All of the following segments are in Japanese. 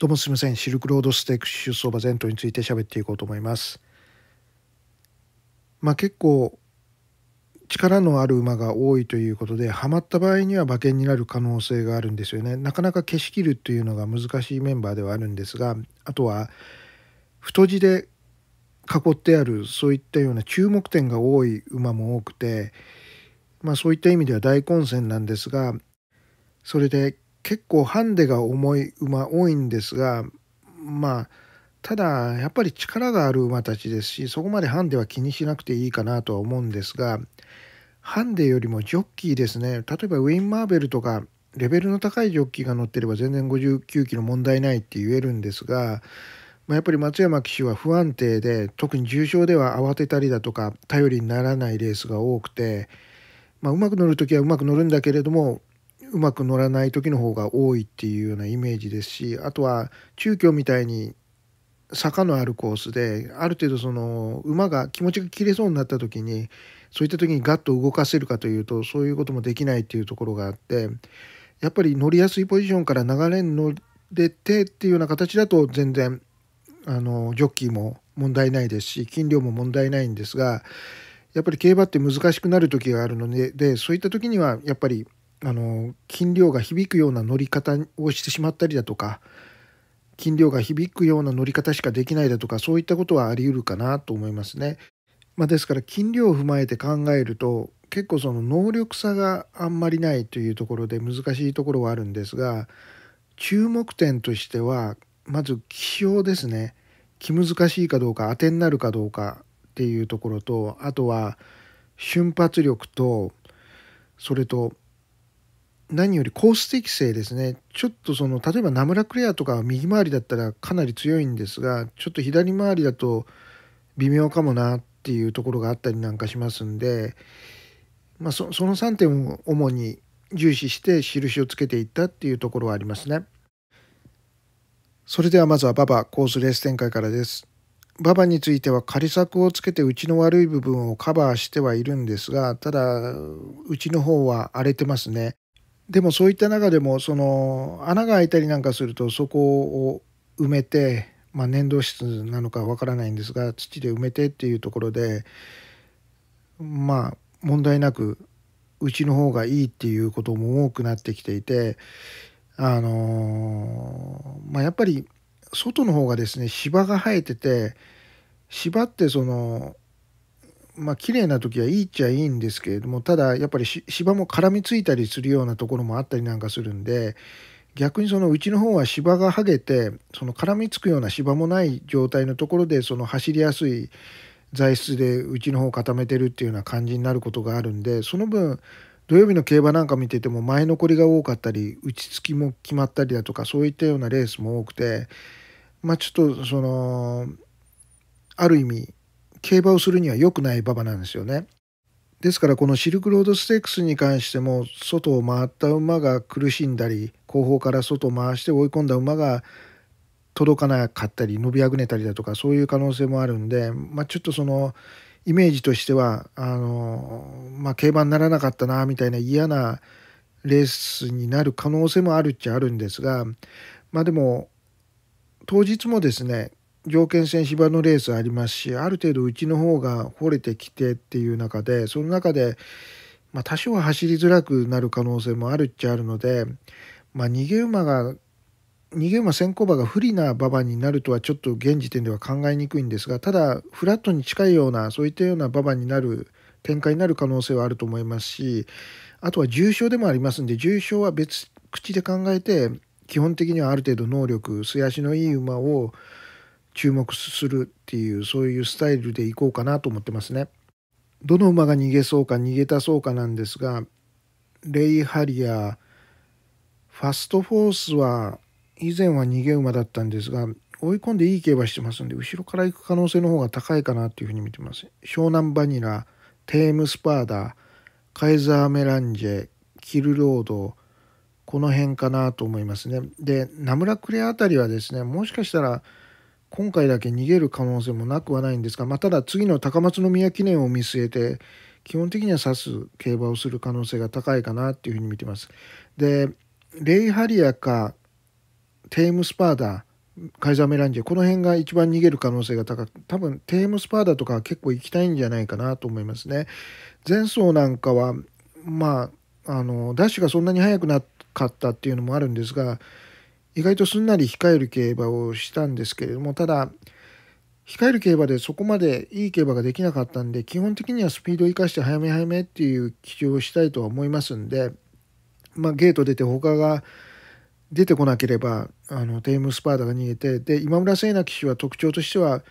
どうもすみません。シルクロードステークス出走馬前頭について喋っていこうと思います。まあ結構力のある馬が多いということで、ハマった場合には馬券になる可能性があるんですよね。なかなか消し切るっていうのが難しいメンバーではあるんですが、あとは太字で囲ってあるそういったような注目点が多い馬も多くて、まあそういった意味では大混戦なんですが、それで結構ハンデが重い馬多いんですがまあただやっぱり力がある馬たちですしそこまでハンデは気にしなくていいかなとは思うんですがハンデよりもジョッキーですね例えばウィン・マーベルとかレベルの高いジョッキーが乗ってれば全然59キロ問題ないって言えるんですが、まあ、やっぱり松山騎手は不安定で特に重傷では慌てたりだとか頼りにならないレースが多くて、まあ、うまく乗る時はうまく乗るんだけれどもうまく乗らない時の方が多いっていうようなイメージですしあとは中京みたいに坂のあるコースである程度その馬が気持ちが切れそうになった時にそういった時にガッと動かせるかというとそういうこともできないっていうところがあってやっぱり乗りやすいポジションから流れに乗れてっていうような形だと全然あのジョッキーも問題ないですし筋量も問題ないんですがやっぱり競馬って難しくなる時があるのででそういった時にはやっぱりあの筋量が響くような乗り方をしてしまったりだとか筋量が響くような乗り方しかできないだとかそういったことはあり得るかなと思いますね。まあ、ですから筋量を踏まえて考えると結構その能力差があんまりないというところで難しいところはあるんですが注目点としてはまず気象ですね気難しいかどうか当てになるかどうかっていうところとあとは瞬発力とそれと何よりコース適性ですね。ちょっとその、例えばナムラクレアとか右回りだったらかなり強いんですが、ちょっと左回りだと微妙かもなっていうところがあったりなんかしますんで、まあ、その3点を主に重視して印をつけていったっていうところはありますね。それではまずは馬場コースレース展開からです。馬場については仮策をつけてうちの悪い部分をカバーしてはいるんですがただうちの方は荒れてますね。でもそういった中でもその穴が開いたりなんかするとそこを埋めて、まあ、粘土質なのかわからないんですが土で埋めてっていうところでまあ問題なくうちの方がいいっていうことも多くなってきていてあのまあやっぱり外の方がですね芝が生えてて芝ってそのまあ綺麗な時はいいっちゃいいんですけれどもただやっぱり芝も絡みついたりするようなところもあったりなんかするんで逆にそのうちの方は芝が剥げてその絡みつくような芝もない状態のところでその走りやすい材質でうちの方を固めてるっていうような感じになることがあるんでその分土曜日の競馬なんか見てても前残りが多かったり打ちつきも決まったりだとかそういったようなレースも多くてまあちょっとそのある意味競馬をするには良くない馬場なんですよね。ですからこのシルクロードステークスに関しても外を回った馬が苦しんだり後方から外を回して追い込んだ馬が届かなかったり伸びあぐねたりだとかそういう可能性もあるんで、まあ、ちょっとそのイメージとしてはあの、まあ、競馬にならなかったなみたいな嫌なレースになる可能性もあるっちゃあるんですがまあでも当日もですね条件戦芝のレースありますしある程度うちの方が掘れてきてっていう中でその中で、まあ、多少は走りづらくなる可能性もあるっちゃあるので、まあ、逃げ馬が逃げ馬先行馬が不利な馬場になるとはちょっと現時点では考えにくいんですがただフラットに近いようなそういったような馬場になる展開になる可能性はあると思いますしあとは重傷でもありますんで重傷は別口で考えて基本的にはある程度能力素足のいい馬を注目するっていうそういうスタイルでいこうかなと思ってますね。どの馬が逃げそうか逃げたそうかなんですがレイ・ハリアファストフォースは以前は逃げ馬だったんですが追い込んでいい競馬してますんで後ろから行く可能性の方が高いかなというふうに見てます湘南バニラテームスパーダカイザーメランジェキルロードこの辺かなと思いますねでナムラクレアあたりはですねもしかしたら今回だけ逃げる可能性もなくはないんですが、まあ、ただ次の高松宮記念を見据えて基本的には指す競馬をする可能性が高いかなっていうふうに見てます。でレイ・ハリアかテームスパーダカイザーメランジェこの辺が一番逃げる可能性が高く多分テームスパーダとか結構行きたいんじゃないかなと思いますね。前走なんかはまああのダッシュがそんなに速くなかったっていうのもあるんですが意外とすんなり控える競馬をしたんですけれどもただ控える競馬でそこまでいい競馬ができなかったんで基本的にはスピードを生かして早め早めっていう基調をしたいとは思いますんで、まあ、ゲート出て他が出てこなければあのテイムスパーダが逃げてで今村聖奈騎手は特徴としては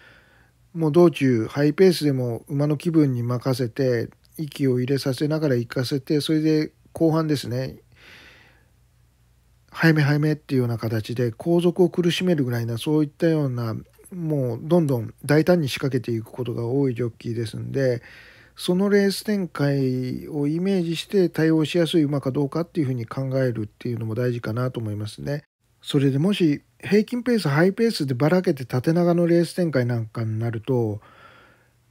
もう道中ハイペースでも馬の気分に任せて息を入れさせながら行かせてそれで後半ですね早め早めっていうような形で後続を苦しめるぐらいなそういったようなもうどんどん大胆に仕掛けていくことが多いジョッキーですんでそのレース展開をイメージして対応しやすい馬かどうかっていうふうに考えるっていうのも大事かなと思いますね。それでもし平均ペースハイペースでばらけて縦長のレース展開なんかになると、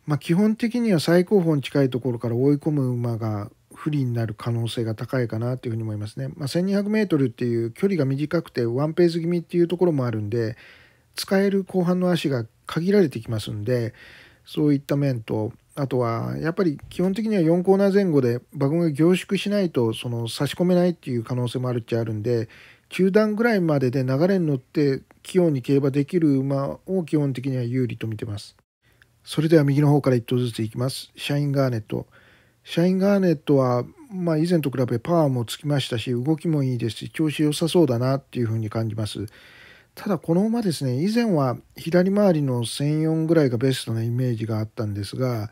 まあ、基本的には最高峰に近いところから追い込む馬が不利になる可能性が高いかなというふうに思いますね。まあ、1200m っていう距離が短くてワンペース気味っていうところもあるんで使える後半の足が限られてきますんでそういった面とあとはやっぱり基本的には4コーナー前後で馬群が凝縮しないとその差し込めないっていう可能性もあるっちゃあるんで中段ぐらいまでで流れに乗って器用に競馬できる馬を基本的には有利と見てます。それでは右の方から1頭ずついきます。シャインガーネット。シャインガーネットは、まあ、以前と比べパワーもつきましたし動きもいいですし調子良さそうだなっていうふうに感じます。ただこの馬ですね以前は左回りの1004ぐらいがベストなイメージがあったんですが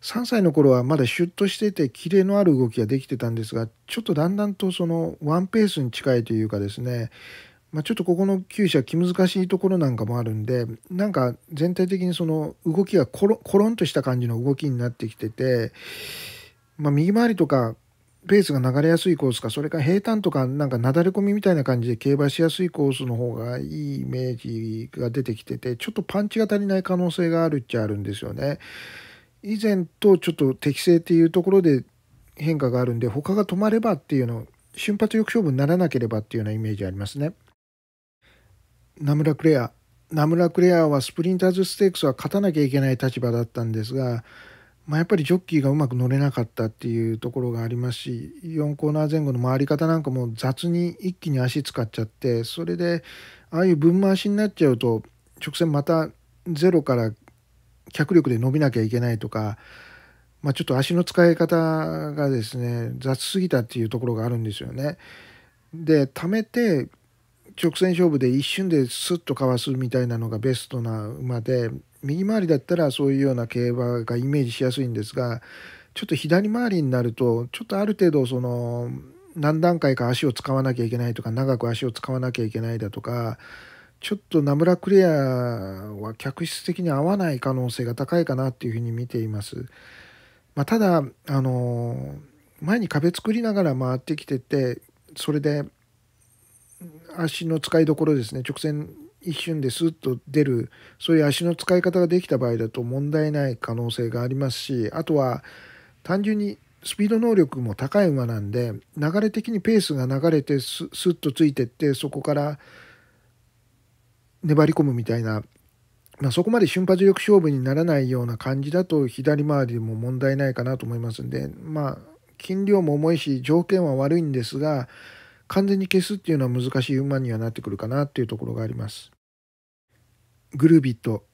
3歳の頃はまだシュッとしててキレのある動きができてたんですがちょっとだんだんとそのワンペースに近いというかですね、まあ、ちょっとここの厩舎気難しいところなんかもあるんでなんか全体的にその動きがコロコロンとした感じの動きになってきててまあ、右回りとかペースが流れやすいコースかそれか平坦とかなんかなだれ込みみたいな感じで競馬しやすいコースの方がいいイメージが出てきててちょっとパンチが足りない可能性があるっちゃあるんですよね。以前とちょっと適性っていうところで変化があるんで他が止まればっていうの瞬発力勝負にならなければっていうようなイメージありますね。ナムラクレアナムラクレアはスプリンターズステークスは勝たなきゃいけない立場だったんですがまあ、やっぱりジョッキーがうまく乗れなかったっていうところがありますし4コーナー前後の回り方なんかも雑に一気に足使っちゃってそれでああいう分回しになっちゃうと直線またゼロから脚力で伸びなきゃいけないとか、まあ、ちょっと足の使い方がですね雑すぎたっていうところがあるんですよね。で貯めて直線勝負で一瞬ですっとかわすみたいなのがベストな馬で右回りだったらそういうような競馬がイメージしやすいんですがちょっと左回りになるとちょっとある程度その何段階か足を使わなきゃいけないとか長く足を使わなきゃいけないだとかちょっとナムラクレアは客室的に合わない可能性が高いかなっていうふうに見ています。まあ、ただあの前に壁作りながら回ってきててそれで足の使いどころですね直線一瞬ですっと出るそういう足の使い方ができた場合だと問題ない可能性がありますしあとは単純にスピード能力も高い馬なんで流れ的にペースが流れてスッとついてってそこから粘り込むみたいな、まあ、そこまで瞬発力勝負にならないような感じだと左回りも問題ないかなと思いますんでまあ筋量も重いし条件は悪いんですが完全に消すっていうのは難しい馬にはなってくるかなっていうところがあります。グルービット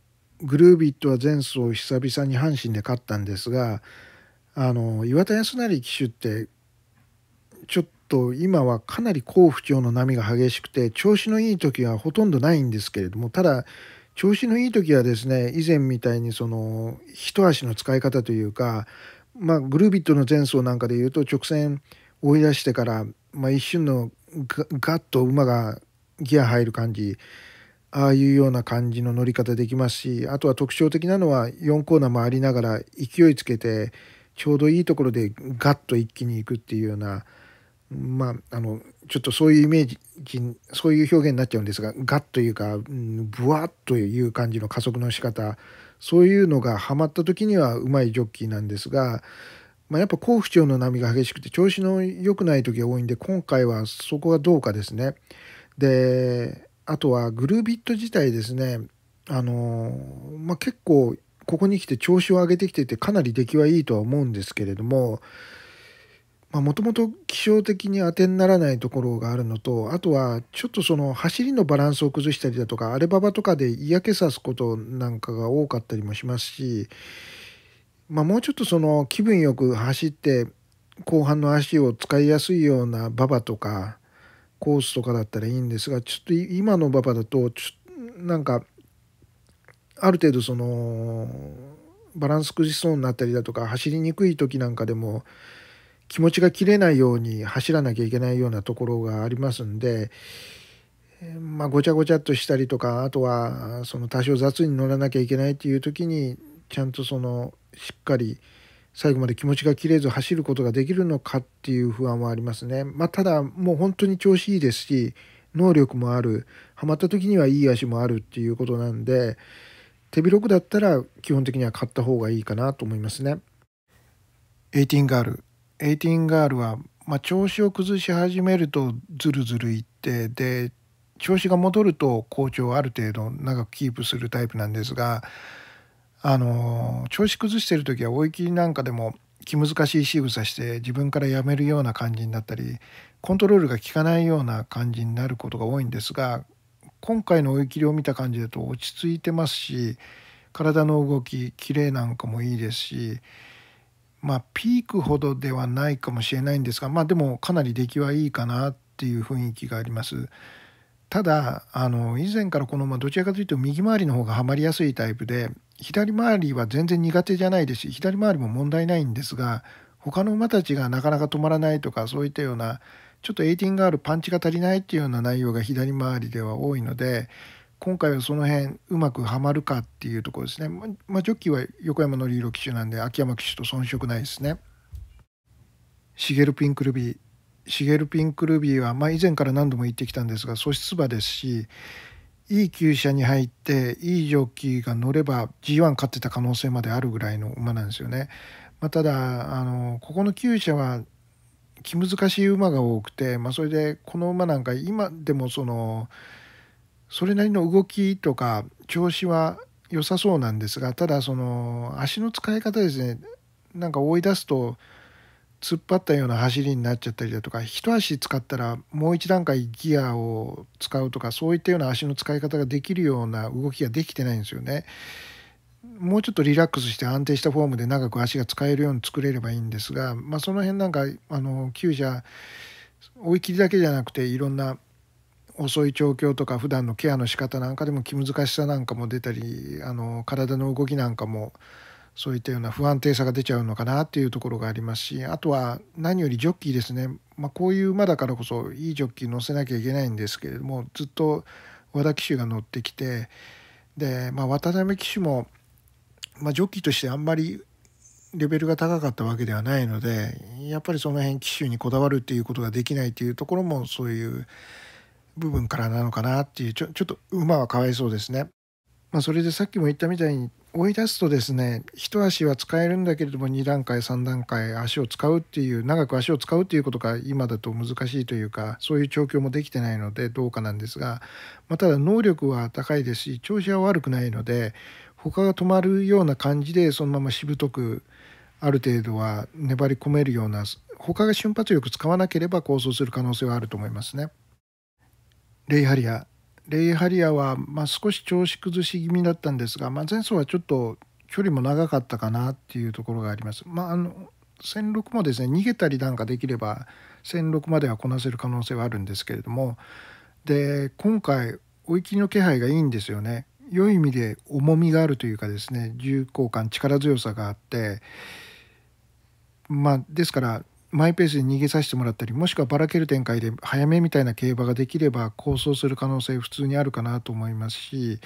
グルービットは前走を久々に阪神で勝ったんですがあの岩田康成騎手ってちょっと今はかなり好不調の波が激しくて調子のいい時はほとんどないんですけれどもただ調子のいい時はですね以前みたいにその一足の使い方というか、まあ、グルービットの前走なんかでいうと直線追い出してからまあ、一瞬のガッと馬がギア入る感じああいうような感じの乗り方できますしあとは特徴的なのは4コーナー回りながら勢いつけてちょうどいいところでガッと一気にいくっていうようなまああのちょっとそういうイメージそういう表現になっちゃうんですがガッというか、ブワッという感じの加速の仕方そういうのがはまった時にはうまいジョッキーなんですがまあ、やっぱ好不調の波が激しくて調子の良くない時が多いんで今回はそこがどうかですね。であとはグルービット自体ですねあの、まあ、結構ここに来て調子を上げてきててかなり出来はいいとは思うんですけれどももともと気象的に当てにならないところがあるのとあとはちょっとその走りのバランスを崩したりだとかアレババとかで嫌気さすことなんかが多かったりもしますしまあ、もうちょっとその気分よく走って後半の足を使いやすいような馬場とかコースとかだったらいいんですがちょっと今の馬場だとちょなんかある程度そのバランス崩しそうになったりだとか走りにくい時なんかでも気持ちが切れないように走らなきゃいけないようなところがありますんで。まあ、ごちゃごちゃっとしたりとかあとはその多少雑に乗らなきゃいけないっていう時にちゃんとそのしっかり最後まで気持ちが切れず走ることができるのかっていう不安はありますね。まあ、ただもう本当に調子いいですし能力もあるハマった時にはいい足もあるっていうことなんで手広くだったら基本的には買った方がいいかなと思いますね。18ガール18ガールは、まあ、調子を崩し始めるとズルズルいってで調子が戻ると好調をある程度長くキープするタイプなんですがあの調子崩してる時は追い切りなんかでも気難しい仕草して自分からやめるような感じになったりコントロールが効かないような感じになることが多いんですが今回の追い切りを見た感じだと落ち着いてますし体の動き綺麗なんかもいいですしまあピークほどではないかもしれないんですがまあでもかなり出来はいいかなっていう雰囲気があります。ただあの以前からこの、まあ、どちらかというと右回りの方がはまりやすいタイプで左回りは全然苦手じゃないですし左回りも問題ないんですが他の馬たちがなかなか止まらないとかそういったようなちょっとエイティンがあるパンチが足りないっていうような内容が左回りでは多いので今回はその辺うまくはまるかっていうところですね、ま、まあ、ジョッキーは横山典弘騎手なんで秋山騎手と遜色ないですね。シゲルピンクルビーシゲルピンクルビーは、まあ、以前から何度も言ってきたんですが素質馬ですしいい厩舎に入っていいジョッキーが乗れば G1 勝ってた可能性まであるぐらいの馬なんですよね。まあ、ただあのここの厩舎は気難しい馬が多くて、まあ、それでこの馬なんか今でもそのそれなりの動きとか調子は良さそうなんですがただその足の使い方ですねなんか追い出すと突っ張ったような走りになっちゃったりだとか一足使ったらもう一段階ギアを使うとかそういったような足の使い方ができるような動きができてないんですよね。もうちょっとリラックスして安定したフォームで長く足が使えるように作れればいいんですが、まあ、その辺なんかあの球じゃ追い切りだけじゃなくていろんな遅い調教とか普段のケアの仕方なんかでも気難しさなんかも出たりあの体の動きなんかも。そういったような不安定さが出ちゃうのかなっていうところがありますしあとは何よりジョッキーですね、まあ、こういう馬だからこそいいジョッキー乗せなきゃいけないんですけれどもずっと和田騎手が乗ってきてで、まあ、渡辺騎手も、まあ、ジョッキーとしてあんまりレベルが高かったわけではないのでやっぱりその辺騎手にこだわるっていうことができないっていうところもそういう部分からなのかなっていうちょちょっと馬はかわいそうですね。まあ、それでさっきも言ったみたいに追い出すとですね一足は使えるんだけれども2段階3段階足を使うっていう長く足を使うっていうことが今だと難しいというかそういう調教もできてないのでどうかなんですが、まあ、ただ能力は高いですし調子は悪くないので他が止まるような感じでそのまましぶとくある程度は粘り込めるような他が瞬発力使わなければ構想する可能性はあると思いますね。レイハリアレイ・ハリアは、まあ、少し調子崩し気味だったんですが、まあ、前走はちょっと距離も長かったかなっていうところがあります。まあ、あの1006もですね逃げたりなんかできれば1006まではこなせる可能性はあるんですけれどもで今回追い切りの気配がいいんですよね。良い意味で重みがあるというかですね重厚感力強さがあってまあですからマイペースで逃げさせてもらったりもしくはばらける展開で早めみたいな競馬ができれば構想する可能性普通にあるかなと思いますし、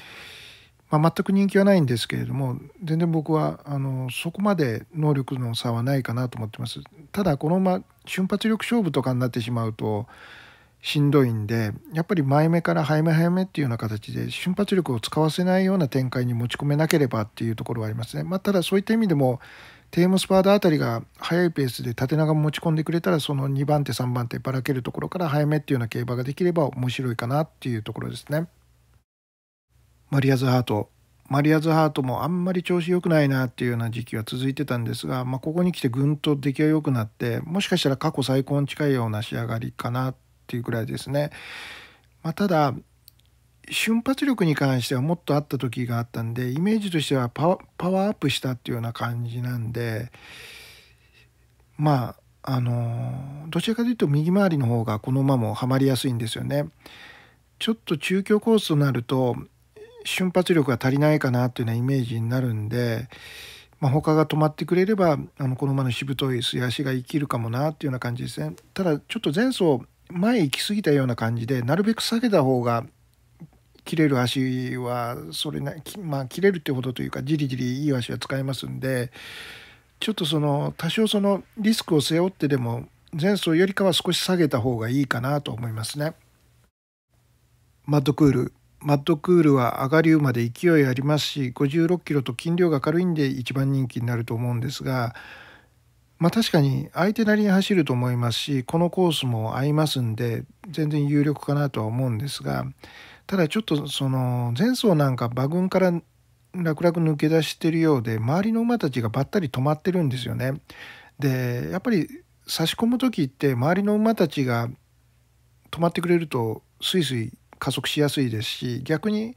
まあ、全く人気はないんですけれども全然僕はあのそこまで能力の差はないかなと思ってます。ただこのま瞬発力勝負とかになってしまうとしんどいんでやっぱり前目から早め早めっていうような形で瞬発力を使わせないような展開に持ち込めなければっていうところはありますね。まあ、ただそういった意味でもテームスパーダあたりが速いペースで縦長持ち込んでくれたらその2番手3番手ばらけるところから早めっていうような競馬ができれば面白いかなっていうところですね。マリアズハートマリアズハートもあんまり調子良くないなっていうような時期は続いてたんですが、まあ、ここに来てぐんと出来が良くなってもしかしたら過去最高に近いような仕上がりかなっていうくらいですね。まあ、ただ瞬発力に関してはもっとあった時があったんでイメージとしてはパワーアップしたっていうような感じなんでまああのどちらかというと右回りの方がこの馬もはまりやすいんですよね。ちょっと中距コースとなると瞬発力が足りないかなっていうようなイメージになるんで、まあ、他が止まってくれればあのこの馬のしぶとい素足が生きるかもなっていうような感じですね。ただちょっと前走前行き過ぎたような感じでなるべく下げた方が切れる足はそれなまあ切れるってほどというかじりじりいい足は使えますんでちょっとその多少そのリスクを背負ってでも前走よりかは少し下げた方がいいかなと思いますね。マッドクールマッドクールは上がり馬で勢いありますし56キロと筋量が軽いんで一番人気になると思うんですがまあ確かに相手なりに走ると思いますしこのコースも合いますんで全然有力かなとは思うんですが。ただちょっとその前走なんか馬群から楽々抜け出してるようで周りの馬たちがばったり止まってるんですよね。でやっぱり差し込む時って周りの馬たちが止まってくれるとスイスイ加速しやすいですし逆に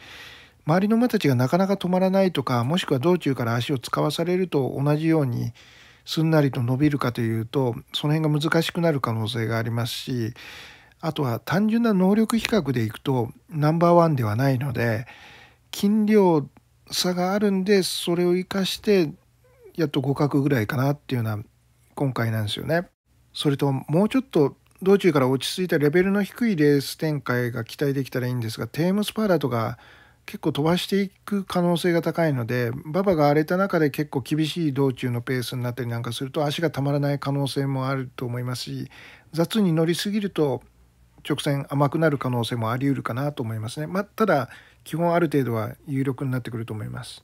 周りの馬たちがなかなか止まらないとかもしくは道中から足を使わされると同じようにすんなりと伸びるかというとその辺が難しくなる可能性がありますしあとは単純な能力比較でいくとナンバーワンではないので斤量差があるんでそれを生かしてやっと互角ぐらいかなっていうような今回なんですよね。それともうちょっと道中から落ち着いたレベルの低いレース展開が期待できたらいいんですがテームスパーラとか結構飛ばしていく可能性が高いので馬場が荒れた中で結構厳しい道中のペースになったりなんかすると足がたまらない可能性もあると思いますし雑に乗りすぎると直線甘くなる可能性もあり得るかなと思いますね。まあ、ただ、基本ある程度は有力になってくると思います。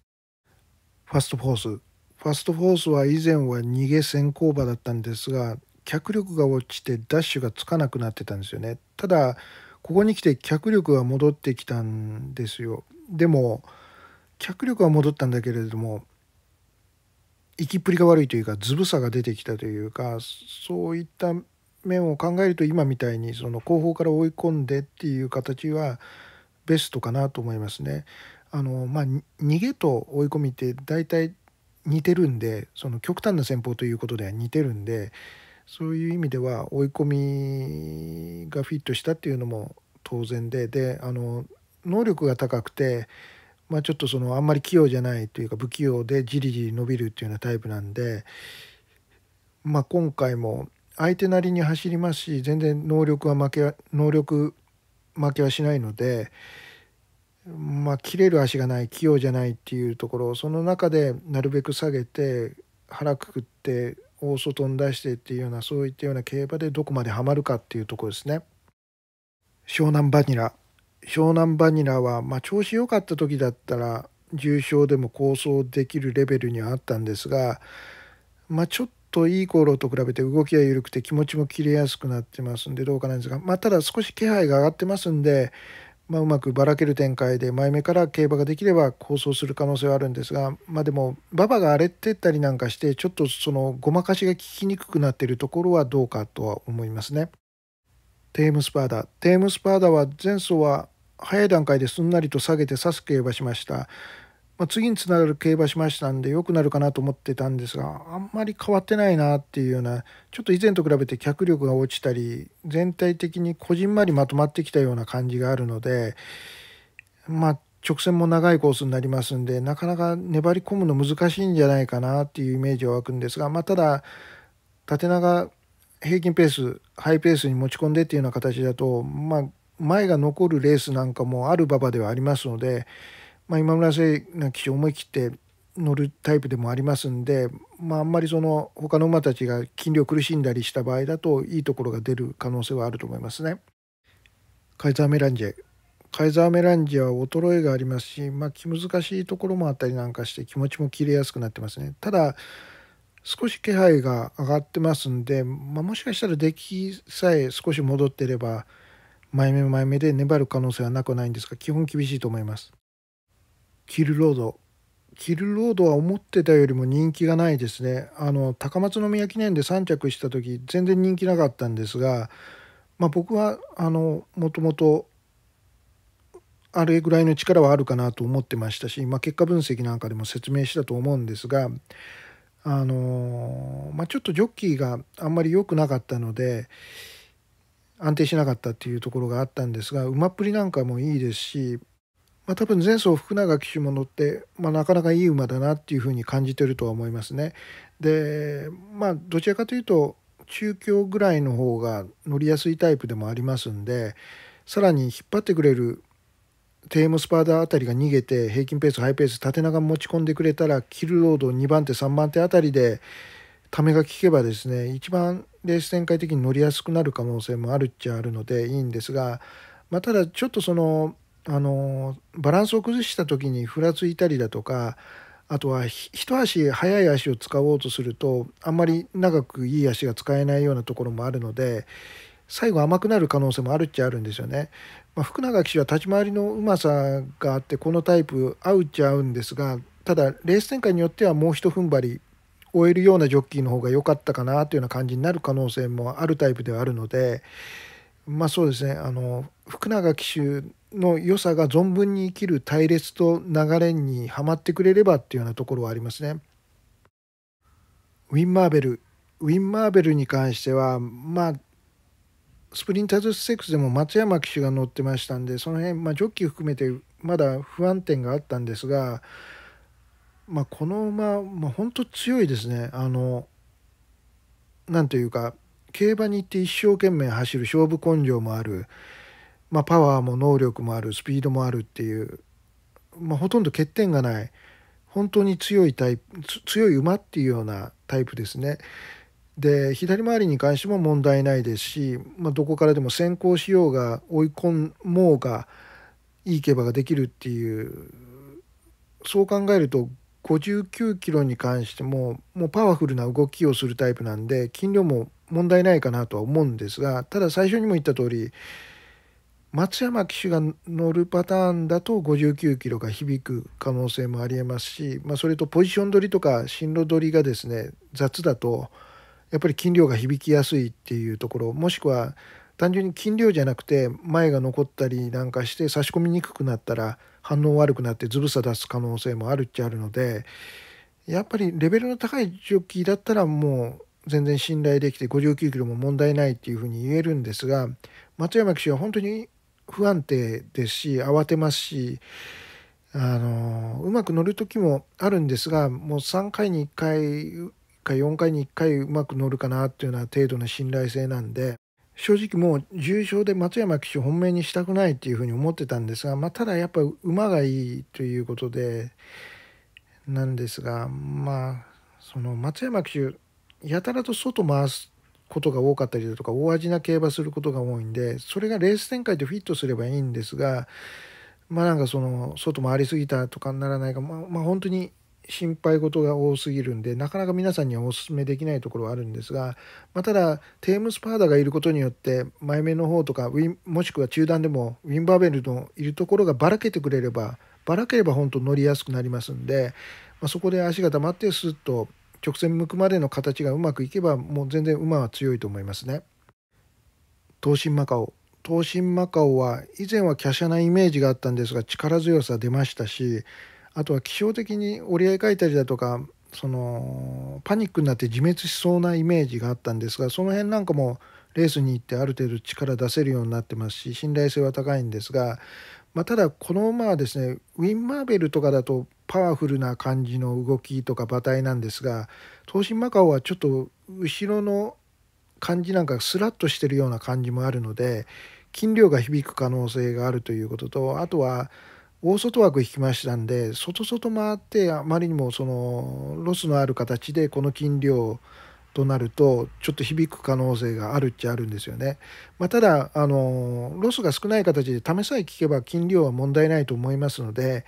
ファストフォース。ファストフォースは以前は逃げ先行馬だったんですが、脚力が落ちてダッシュがつかなくなってたんですよね。ただ、ここに来て脚力が戻ってきたんですよ。でも、脚力は戻ったんだけれども、息っぷりが悪いというかずぶさが出てきたというかそういった面を考えると今みたいにその後方から追い込んでっていう形はベストかなと思いますね。あのまあ、逃げと追い込みって大体似てるんでその極端な戦法ということでは似てるんでそういう意味では追い込みがフィットしたっていうのも当然でであの能力が高くて、まあ、ちょっとそのあんまり器用じゃないというか不器用でじりじり伸びるっていうようなタイプなんで、まあ、今回も相手なりに走りますし全然能力は負け能力負けはしないので、まあ、切れる足がない器用じゃないっていうところその中でなるべく下げて腹くくって大外に出してっていうようなそういったような競馬でどこまでハマるかっていうとこですね。湘南バニラ湘南バニラは、まあ、調子良かった時だったら重賞でも構想できるレベルにはあったんですが、まあ、ちょっといい頃と比べて動きが緩くて気持ちも切れやすくなってますんでどうかなんですが、まあ、ただ少し気配が上がってますんで、まあ、うまくばらける展開で前目から競馬ができれば構想する可能性はあるんですが、まあ、でも馬場が荒れてったりなんかしてちょっとそのごまかしが効きにくくなっているところはどうかとは思いますね。テームスパーダテームスパーダは前走は早い段階ですんなりと下げて指す競馬しました。まあ、次につながる競馬しましたんで良くなるかなと思ってたんですがあんまり変わってないなっていうようなちょっと以前と比べて脚力が落ちたり全体的にこじんまりまとまってきたような感じがあるのでまあ直線も長いコースになりますんでなかなか粘り込むの難しいんじゃないかなっていうイメージは湧くんですが、まあ、ただ縦長平均ペースハイペースに持ち込んでっていうような形だと、まあ、前が残るレースなんかもある馬場ではありますので。まあ、今村聖な騎手思い切って乗るタイプでもありますんで、まあ、あんまりその他の馬たちが筋量苦しんだりした場合だといいところが出る可能性はあると思いますね。カイザーメランジェカイザーメランジェは衰えがありますし、まあ、気難しいところもあったりなんかして気持ちも切れやすくなってますね。ただ少し気配が上がってますんで、まあ、もしかしたら出来さえ少し戻ってれば前目前目で粘る可能性はなくないんですが基本厳しいと思います。キルロードキルロードは思ってたよりも人気がないですねあの高松宮記念で3着した時全然人気なかったんですが、まあ、僕はあのもともとあれぐらいの力はあるかなと思ってましたし、まあ、結果分析なんかでも説明したと思うんですがあの、まあ、ちょっとジョッキーがあんまり良くなかったので安定しなかったっていうところがあったんですが馬っぷりなんかもいいですしまあ、多分前走福永騎手も乗って、まあ、なかなかいい馬だなっていうふうに感じてるとは思いますね。でまあどちらかというと中京ぐらいの方が乗りやすいタイプでもありますんでさらに引っ張ってくれるテームスパーダあたりが逃げて平均ペースハイペース縦長持ち込んでくれたらキルロード2番手3番手あたりでためが効けばですね一番レース展開的に乗りやすくなる可能性もあるっちゃあるのでいいんですが、まあ、ただちょっとそのあのバランスを崩した時にふらついたりだとかあとは一足早い足を使おうとするとあんまり長くいい足が使えないようなところもあるので最後甘くなる可能性もあるっちゃあるんですよね。まあ、福永騎手は立ち回りのうまさがあってこのタイプ合うっちゃ合うんですがただレース展開によってはもうひと踏ん張り終えるようなジョッキーの方が良かったかなというような感じになる可能性もあるタイプではあるのでまあそうですねあの福永騎手の良さが存分に生きる隊列と流れにはまってくれればっていうようなところはありますね。ウィン・マーベルウィン・マーベルに関してはまあスプリンターズセックスでも松山騎手が乗ってましたんでその辺、まあ、ジョッキー含めてまだ不安定があったんですが、まあ、この馬、まあ、本当強いですね。あのなんというか競馬に行って一生懸命走る勝負根性もある。まあ、パワーも能力もあるスピードもあるっていう、まあ、ほとんど欠点がない本当に強いタイプ強い馬っていうようなタイプですね。で左回りに関しても問題ないですし、まあ、どこからでも先行しようが追い込もうがいい競馬ができるっていうそう考えると59キロに関してももうパワフルな動きをするタイプなんで筋量も問題ないかなとは思うんですがただ最初にも言った通り松山騎手が乗るパターンだと59キロが響く可能性もありえますし、まあ、それとポジション取りとか進路取りがですね雑だとやっぱり筋量が響きやすいっていうところもしくは単純に筋量じゃなくて前が残ったりなんかして差し込みにくくなったら反応悪くなってずぶさ出す可能性もあるっちゃあるのでやっぱりレベルの高いジョッキーだったらもう全然信頼できて59キロも問題ないっていうふうに言えるんですが松山騎手は本当に不安定ですし慌てますしあのうまく乗る時もあるんですがもう3回に1回か4回に1回うまく乗るかなっていうような程度の信頼性なんで正直もう重傷で松山騎手本命にしたくないっていうふうに思ってたんですが、まあ、ただやっぱ馬がいいということでなんですがまあその松山騎手やたらと外回すことが多かったりだとか大味な競馬することが多いんでそれがレース展開でフィットすればいいんですがまあなんかその外回りすぎたとかにならないかまあ、まあ、本当に心配事が多すぎるんでなかなか皆さんにはお勧めできないところはあるんですが、まあ、ただテームスパーダがいることによって前目の方とかウィンもしくは中段でもウィンバーベルのいるところがばらけてくれればばらければ本当乗りやすくなりますんで、まあ、そこで足が溜まってスッと直線向くまでの形がうまくいけばもう全然馬は強いと思いますね。東進マカオ東進マカオは以前は華奢なイメージがあったんですが力強さ出ましたしあとは気象的に折り合い書いたりだとかそのパニックになって自滅しそうなイメージがあったんですがその辺なんかもレースに行ってある程度力出せるようになってますし信頼性は高いんですが、まあ、ただこの馬はですねウィン・マーベルとかだとパワフルな感じの動きとか馬体なんですが東進マカオはちょっと後ろの感じなんかスラッとしてるような感じもあるので筋量が響く可能性があるということとあとは大外枠引きましたんで外外回ってあまりにもそのロスのある形でこの筋量となるとちょっと響く可能性があるっちゃあるんですよね。まあ、ただあのロスが少ない形で試さえ聞けば金量は問題ないと思いますので、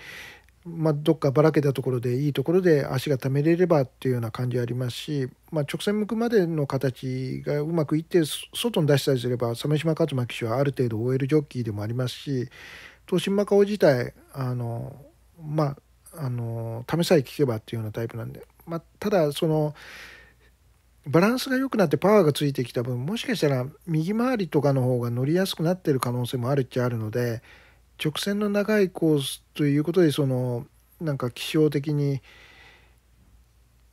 まあ、どっかばらけたところでいいところで足がためれればっていうような感じありますし、まあ、直線向くまでの形がうまくいって外に出したりすれば鮫島勝馬騎手はある程度 OL ジョッキーでもありますし東進馬顔自体あのまああのめさえ聞けばっていうようなタイプなんで、まあ、ただそのバランスが良くなってパワーがついてきた分もしかしたら右回りとかの方が乗りやすくなってる可能性もあるっちゃあるので。直線の長いコースということでそのなんか気象的に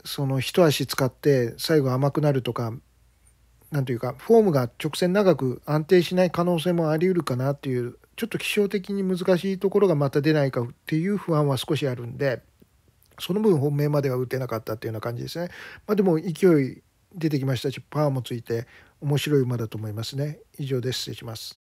その一足使って最後甘くなるとか何というかフォームが直線長く安定しない可能性もありうるかなっていうちょっと気象的に難しいところがまた出ないかっていう不安は少しあるんでその分本命までは打てなかったっていうような感じですね。まあ、でも勢い出てきましたしパワーもついて面白い馬だと思いますね。以上です失礼します。